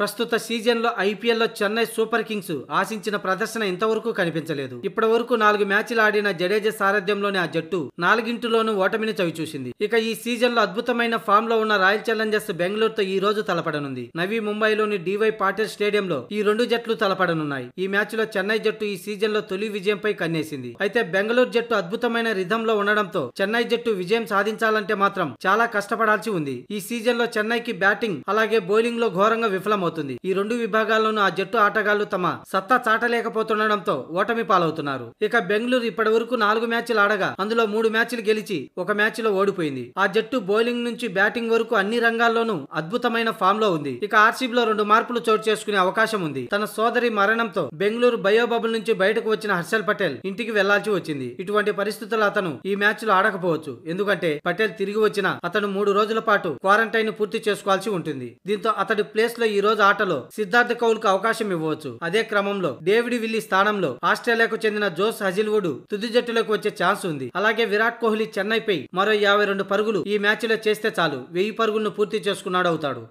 ప్రస్తుత సీజన్లో ఐపీఎల్లో చెన్నై సూపర్ కింగ్స్ ఆశించిన ప్రదర్శన ఇంతవరకు కనిపించలేదు ఇప్పటి వరకు నాలుగు మ్యాచ్లు ఆడిన జడేజా సారథ్యంలోని ఆ జట్టు నాలుగింటిలోనూ ఓటమిని చవిచూసింది ఇక ఈ సీజన్లో అద్భుతమైన ఫామ్ లో ఉన్న రాయల్ ఛాలెంజర్స్ బెంగళూరుతో ఈ రోజు తలపడనుంది నవీ ముంబైలోని డివై పాటిల్ స్టేడియంలో ఈ రెండు జట్లు తలపడనున్నాయి ఈ మ్యాచ్లో చెన్నై జట్టు ఈ సీజన్లో తొలి విజయంపై కన్నేసింది అయితే బెంగళూరు జట్టు అద్భుతమైన లో ఉండడంతో చెన్నై జట్టు విజయం సాధించాలంటే మాత్రం చాలా కష్టపడాల్సి ఉంది ఈ సీజన్లో చెన్నైకి బ్యాటింగ్ అలాగే బౌలింగ్ లో ఘోరంగా విఫలమవుతుంది అవుతుంది ఈ రెండు విభాగాల్లోనూ ఆ జట్టు ఆటగాళ్లు తమ సత్తా చాటలేకపోతుండటంతో ఓటమి పాలవుతున్నారు ఇక బెంగళూరు ఇప్పటి వరకు నాలుగు మ్యాచ్లు ఆడగా అందులో మూడు మ్యాచ్లు గెలిచి ఒక మ్యాచ్ లో ఓడిపోయింది ఆ జట్టు బౌలింగ్ నుంచి బ్యాటింగ్ వరకు అన్ని రంగాల్లోనూ అద్భుతమైన ఫామ్ లో ఉంది ఇక లో రెండు మార్పులు చోటు చేసుకునే అవకాశం ఉంది తన సోదరి మరణంతో బెంగళూరు బయోబబుల్ నుంచి బయటకు వచ్చిన హర్షల్ పటేల్ ఇంటికి వెళ్లాల్సి వచ్చింది ఇటువంటి పరిస్థితుల్లో అతను ఈ మ్యాచ్ లో ఆడకపోవచ్చు ఎందుకంటే పటేల్ తిరిగి వచ్చిన అతను మూడు రోజుల పాటు క్వారంటైన్ పూర్తి చేసుకోవాల్సి ఉంటుంది దీంతో అతడి ప్లేస్ లో ఈ రోజు రోజు ఆటలో సిద్ధార్థ కౌల్ కు అవకాశం ఇవ్వవచ్చు అదే క్రమంలో డేవిడ్ విల్లీ స్థానంలో ఆస్ట్రేలియాకు చెందిన జోస్ హజిల్వుడ్ తుది జట్టులోకి వచ్చే ఛాన్స్ ఉంది అలాగే విరాట్ కోహ్లీ చెన్నైపై మరో యాభై రెండు పరుగులు ఈ మ్యాచ్లో చేస్తే చాలు వెయ్యి పరుగులను పూర్తి చేసుకున్నాడు అవుతాడు